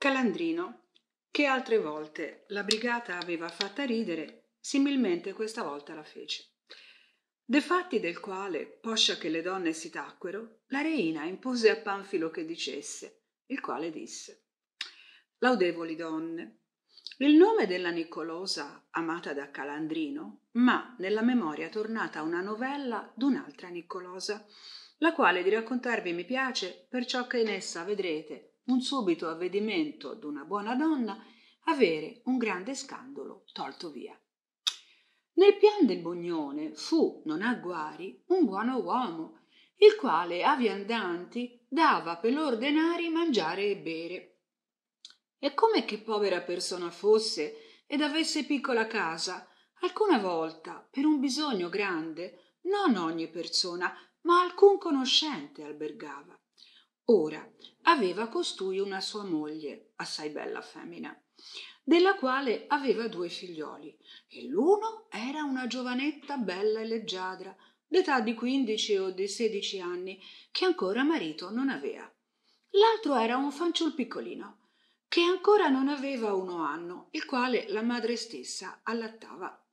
Calandrino, che altre volte la brigata aveva fatta ridere, similmente questa volta la fece. De fatti del quale, poscia che le donne si tacquero, la reina impose a Panfilo che dicesse, il quale disse Laudevoli donne, il nome della Nicolosa amata da Calandrino, ma nella memoria tornata una novella d'un'altra Nicolosa, la quale di raccontarvi mi piace perciò che in essa vedrete un subito avvedimento d'una buona donna, avere un grande scandalo tolto via. Nel pian del Bugnone fu, non ha guari, un buono uomo, il quale a viandanti dava per lor denari mangiare e bere. E come che povera persona fosse ed avesse piccola casa, alcuna volta, per un bisogno grande, non ogni persona, ma alcun conoscente albergava ora aveva costui una sua moglie assai bella femina della quale aveva due figliuoli e l'uno era una giovanetta bella e leggiadra d'età di quindici o di sedici anni che ancora marito non avea l'altro era un fanciul piccolino che ancora non aveva uno anno il quale la madre stessa allattava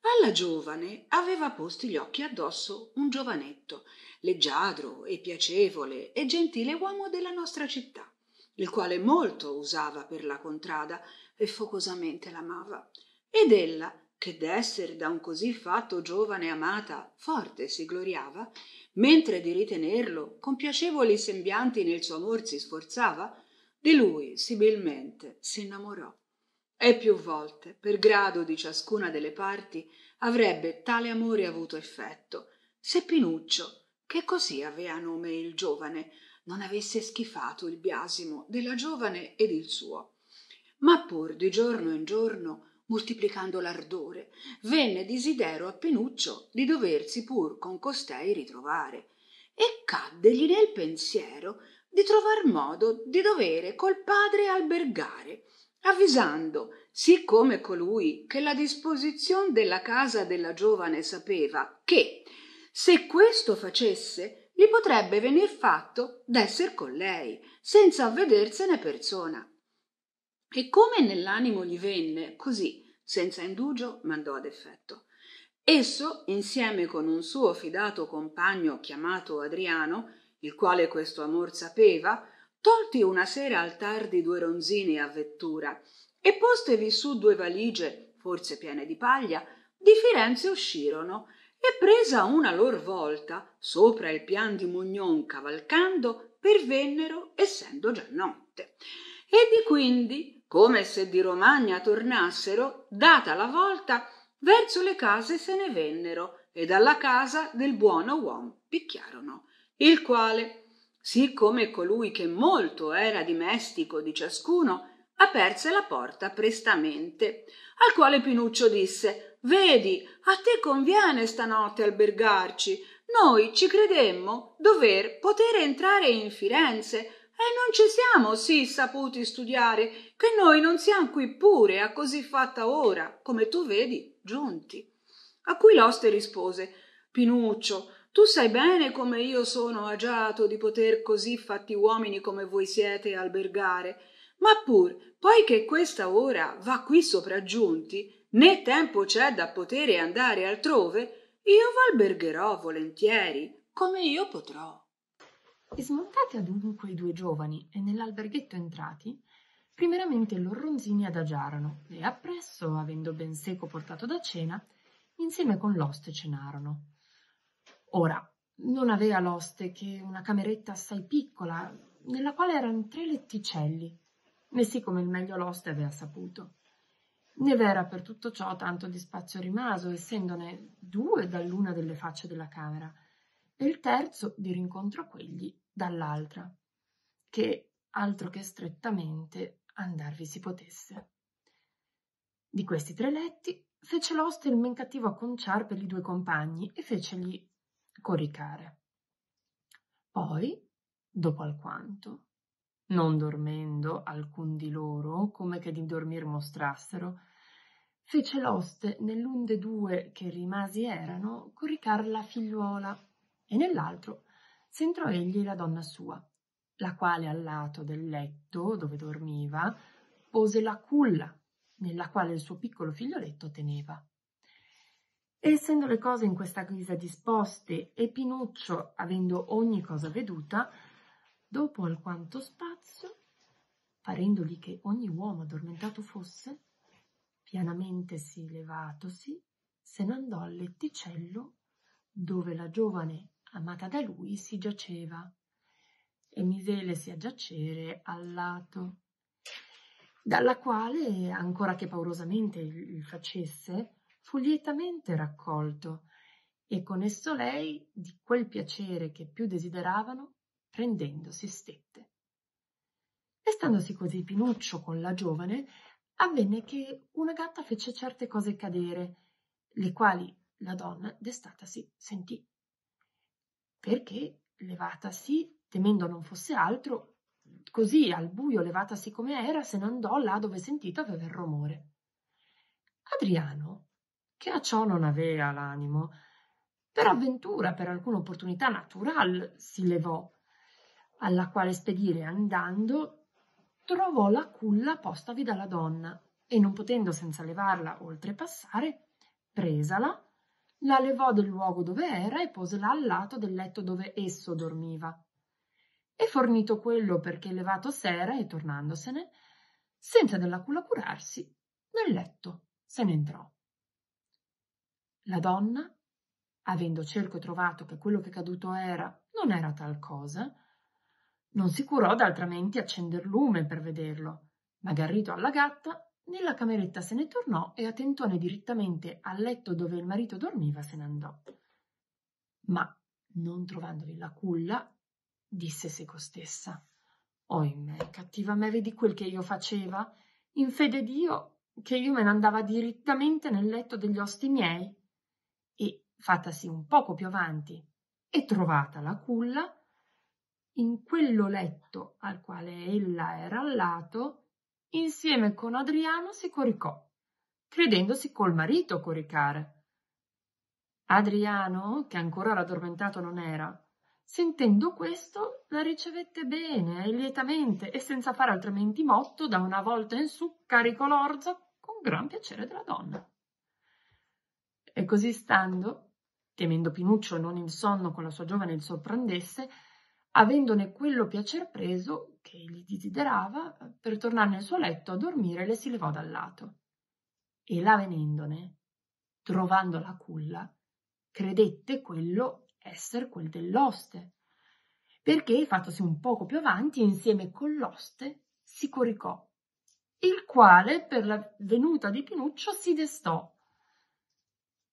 alla giovane aveva posti gli occhi addosso un giovanetto leggiadro e piacevole e gentile uomo della nostra città il quale molto usava per la contrada e focosamente l'amava ed ella che d'esser da un così fatto giovane amata forte si gloriava mentre di ritenerlo con piacevoli sembianti nel suo amor si sforzava di lui sibilmente s innamorò e più volte, per grado di ciascuna delle parti, avrebbe tale amore avuto effetto, se Pinuccio, che così avea nome il giovane, non avesse schifato il biasimo della giovane ed il suo. Ma pur di giorno in giorno, moltiplicando l'ardore, venne desidero a Pinuccio di doversi pur con costei ritrovare, e caddegli nel pensiero di trovar modo di dovere col padre albergare avvisando, siccome colui che la disposizion della casa della giovane sapeva, che se questo facesse gli potrebbe venir fatto d'esser con lei, senza avvedersene persona. E come nell'animo gli venne, così, senza indugio, mandò ad effetto. Esso, insieme con un suo fidato compagno chiamato Adriano, il quale questo amor sapeva, tolti una sera al tardi due ronzini a vettura e postevi su due valigie forse piene di paglia di firenze uscirono e presa una lor volta sopra il pian di mugnon cavalcando pervennero essendo già notte e di quindi come se di romagna tornassero data la volta verso le case se ne vennero ed alla casa del buono uomo picchiarono il quale sì come colui che molto era dimestico di ciascuno, aperse la porta prestamente, al quale Pinuccio disse Vedi, a te conviene stanotte albergarci. Noi ci credemmo dover poter entrare in Firenze e non ci siamo sì saputi studiare che noi non siamo qui pure a così fatta ora, come tu vedi, giunti. A cui l'oste rispose Pinuccio, tu sai bene come io sono agiato di poter così fatti uomini come voi siete albergare, ma pur, poi che questa ora va qui sopraggiunti, né tempo c'è da potere andare altrove, io v'albergherò volentieri, come io potrò. E smontati adunque i due giovani e nell'alberghetto entrati, primeramente l'orronzini adagiarono e appresso, avendo ben seco portato da cena, insieme con l'oste cenarono Ora, non aveva l'oste che una cameretta assai piccola, nella quale erano tre letticelli, né messi come il meglio l'oste aveva saputo. Ne v'era per tutto ciò tanto di spazio rimaso, essendone due dall'una delle facce della camera, e il terzo di rincontro a quegli dall'altra, che altro che strettamente andarvi si potesse. Di questi tre letti fece l'oste il men cattivo acconciar per i due compagni e fecegli coricare. Poi, dopo alquanto, non dormendo alcun di loro, come che di dormir mostrassero, fece l'oste nell'un de due che rimasi erano coricar la figliuola e nell'altro s'entrò egli la donna sua, la quale al lato del letto dove dormiva pose la culla nella quale il suo piccolo figlioletto teneva essendo le cose in questa guisa disposte e Pinuccio avendo ogni cosa veduta, dopo alquanto spazio, parendogli che ogni uomo addormentato fosse, pianamente si levatosi, se n'andò al letticello dove la giovane amata da lui si giaceva e miselesi a giacere al lato, dalla quale, ancora che paurosamente il facesse, fu lietamente raccolto e con esso lei di quel piacere che più desideravano prendendosi stette. E standosi così Pinuccio con la giovane, avvenne che una gatta fece certe cose cadere, le quali la donna destatasi sentì, perché levatasi, temendo non fosse altro, così al buio levatasi come era, se ne andò là dove sentito aveva il rumore. Adriano che a ciò non avea l'animo. Per avventura, per alcuna opportunità natural si levò, alla quale spedire andando trovò la culla postavi dalla donna e non potendo senza levarla oltrepassare, presala, la levò del luogo dove era e posela al lato del letto dove esso dormiva. E fornito quello perché levato s'era e tornandosene, senza della culla curarsi, nel letto se ne entrò. La donna, avendo cerco trovato che quello che caduto era non era tal cosa, non si curò d'altramente accender lume per vederlo, ma garrito alla gatta, nella cameretta se ne tornò e a tentone dirittamente al letto dove il marito dormiva se n'andò. Ma, non trovandovi la culla, disse se costessa, Oimè, cattiva me, vedi quel che io faceva? In fede d'Io, che io me n'andava dirittamente nel letto degli osti miei e fattasi un poco più avanti e trovata la culla, in quello letto al quale ella era allato, insieme con Adriano si coricò, credendosi col marito coricare. Adriano, che ancora raddormentato non era, sentendo questo, la ricevette bene e eh, lietamente e senza fare altrimenti motto, da una volta in su caricò l'orzo con gran piacere della donna. E così stando, temendo Pinuccio non il sonno con la sua giovane il sorprendesse, avendone quello piacer preso che egli desiderava, per tornare nel suo letto a dormire le si levò dal lato. E là venendone, trovando la culla, credette quello esser quel dell'oste, perché, fattosi un poco più avanti, insieme con l'oste si coricò, il quale, per la venuta di Pinuccio, si destò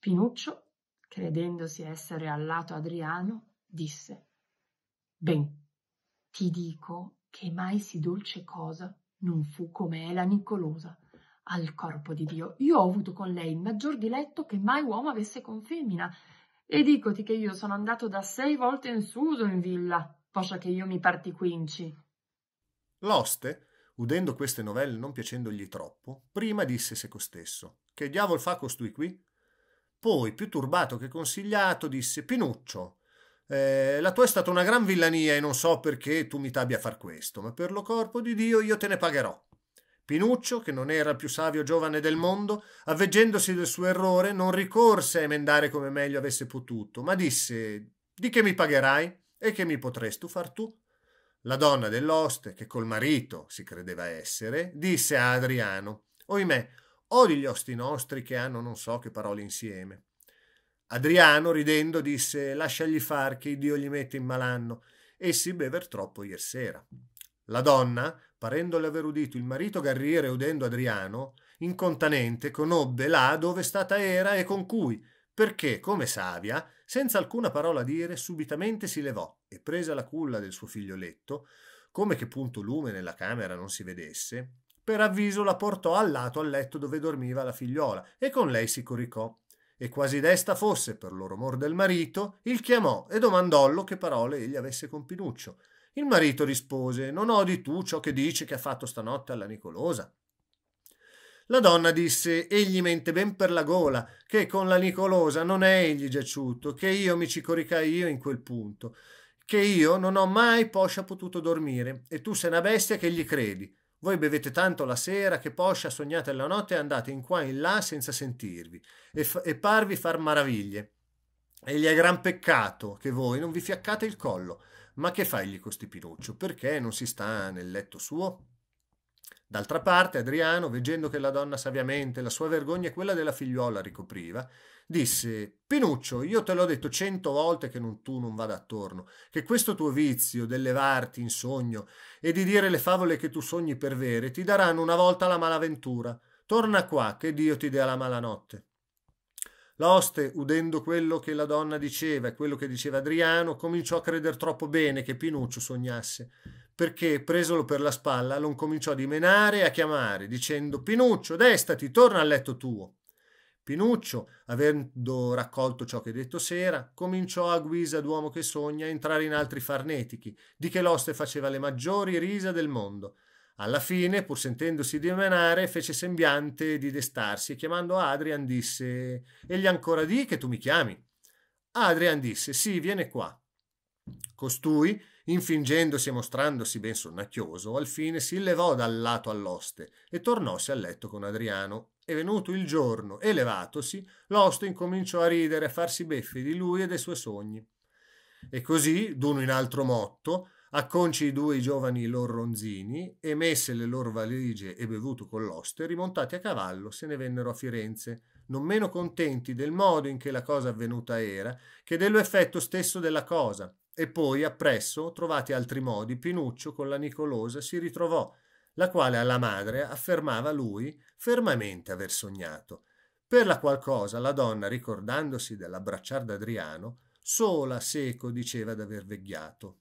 Pinuccio, credendosi essere al lato Adriano, disse Ben, ti dico che mai sì dolce cosa non fu come è la Nicolosa al corpo di Dio. Io ho avuto con lei il maggior diletto che mai uomo avesse con femmina. E dicoti che io sono andato da sei volte in suso in villa, poscia che io mi parti quinci. L'oste, udendo queste novelle non piacendogli troppo, prima disse se costesso: Che diavol fa costui qui? Poi, più turbato che consigliato, disse Pinuccio, eh, la tua è stata una gran villania e non so perché tu mi t'abbia a far questo, ma per lo corpo di Dio io te ne pagherò. Pinuccio, che non era il più savio giovane del mondo, avveggendosi del suo errore, non ricorse a emendare come meglio avesse potuto, ma disse di che mi pagherai e che mi potresti far tu? La donna dell'oste, che col marito si credeva essere, disse a Adriano, oimè, Odi gli osti nostri che hanno non so che parole insieme. Adriano, ridendo, disse lasciagli far che Dio gli mette in malanno, essi bever troppo ier sera. La donna, parendole aver udito il marito Garriere udendo Adriano, incontanente conobbe là dove stata era e con cui, perché, come savia, senza alcuna parola dire, subitamente si levò e presa la culla del suo figlioletto, come che punto lume nella camera non si vedesse, per avviso la portò al lato al letto dove dormiva la figliuola e con lei si coricò. E quasi desta fosse, per lo romor del marito, il chiamò e domandollo che parole egli avesse con Pinuccio. Il marito rispose: Non odi tu ciò che dici che ha fatto stanotte alla Nicolosa. La donna disse: Egli mente ben per la gola, che con la Nicolosa non è egli giaciuto, che io mi ci coricai io in quel punto, che io non ho mai poscia potuto dormire, e tu sei una bestia che gli credi. Voi bevete tanto la sera che poscia sognate la notte e andate in qua e in là senza sentirvi e, f- e parvi far maraviglie. E gli è gran peccato che voi non vi fiaccate il collo. Ma che fagli con Stipinuccio? Perché non si sta nel letto suo? D'altra parte, Adriano, veggendo che la donna saviamente la sua vergogna e quella della figliuola ricopriva, disse Pinuccio, io te l'ho detto cento volte che non, tu non vada attorno, che questo tuo vizio del levarti in sogno e di dire le favole che tu sogni per vere ti daranno una volta la malaventura. Torna qua, che Dio ti dia la malanotte. L'oste, udendo quello che la donna diceva e quello che diceva Adriano, cominciò a creder troppo bene che Pinuccio sognasse, perché, presolo per la spalla, lo cominciò a dimenare e a chiamare, dicendo Pinuccio, destati, torna al letto tuo. Pinuccio, avendo raccolto ciò che detto s'era, cominciò a guisa d'uomo che sogna a entrare in altri farnetichi, di che l'oste faceva le maggiori risa del mondo. Alla fine, pur sentendosi dimenare, fece sembiante di destarsi e chiamando Adrian disse «Egli ancora di che tu mi chiami?» Adrian disse «Sì, viene qua». Costui, Infingendosi e mostrandosi ben sonnacchioso, Alfine si levò dal lato all'oste e tornossi a letto con Adriano. E venuto il giorno e levatosi, l'oste incominciò a ridere e a farsi beffe di lui e dei suoi sogni. E così, d'uno in altro motto, acconci i due giovani lor ronzini e messe le loro valigie e bevuto con l'oste, rimontati a cavallo, se ne vennero a Firenze, non meno contenti del modo in che la cosa avvenuta era, che dell'effetto stesso della cosa. E poi, appresso, trovati altri modi, Pinuccio con la Nicolosa si ritrovò, la quale alla madre affermava lui fermamente aver sognato. Per la qual cosa la donna, ricordandosi dell'abbracciar d'Adriano, sola seco diceva d'aver vegliato.